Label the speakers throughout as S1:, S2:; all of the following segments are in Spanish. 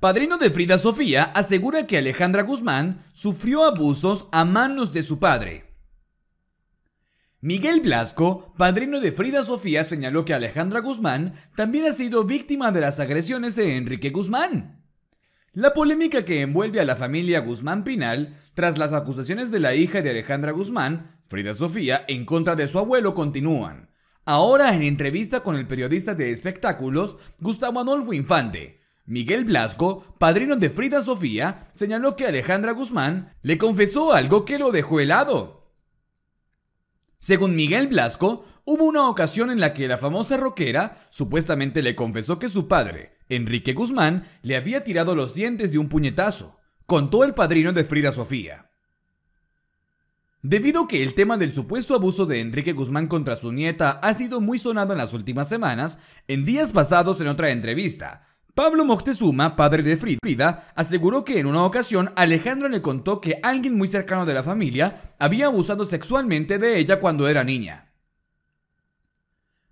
S1: Padrino de Frida Sofía asegura que Alejandra Guzmán sufrió abusos a manos de su padre. Miguel Blasco, padrino de Frida Sofía, señaló que Alejandra Guzmán también ha sido víctima de las agresiones de Enrique Guzmán. La polémica que envuelve a la familia Guzmán Pinal tras las acusaciones de la hija de Alejandra Guzmán, Frida Sofía, en contra de su abuelo continúan. Ahora en entrevista con el periodista de espectáculos, Gustavo Adolfo Infante, Miguel Blasco, padrino de Frida Sofía, señaló que Alejandra Guzmán le confesó algo que lo dejó helado. Según Miguel Blasco, hubo una ocasión en la que la famosa rockera supuestamente le confesó que su padre, Enrique Guzmán, le había tirado los dientes de un puñetazo, contó el padrino de Frida Sofía. Debido a que el tema del supuesto abuso de Enrique Guzmán contra su nieta ha sido muy sonado en las últimas semanas, en días pasados en otra entrevista, Pablo Moctezuma, padre de Frida, aseguró que en una ocasión Alejandro le contó que alguien muy cercano de la familia había abusado sexualmente de ella cuando era niña.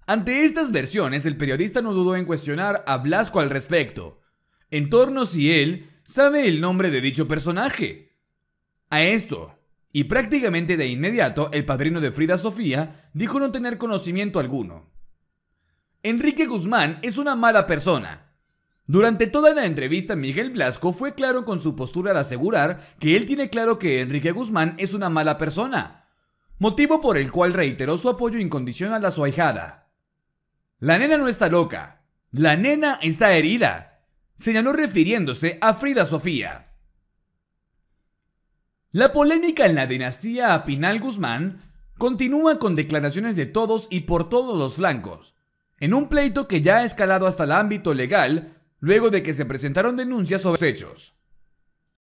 S1: Ante estas versiones, el periodista no dudó en cuestionar a Blasco al respecto, en torno si él sabe el nombre de dicho personaje. A esto, y prácticamente de inmediato, el padrino de Frida Sofía dijo no tener conocimiento alguno. Enrique Guzmán es una mala persona, durante toda la entrevista, Miguel Blasco fue claro con su postura al asegurar que él tiene claro que Enrique Guzmán es una mala persona, motivo por el cual reiteró su apoyo incondicional a su ahijada. La nena no está loca, la nena está herida, señaló refiriéndose a Frida Sofía. La polémica en la dinastía Apinal Guzmán continúa con declaraciones de todos y por todos los flancos, en un pleito que ya ha escalado hasta el ámbito legal luego de que se presentaron denuncias sobre hechos.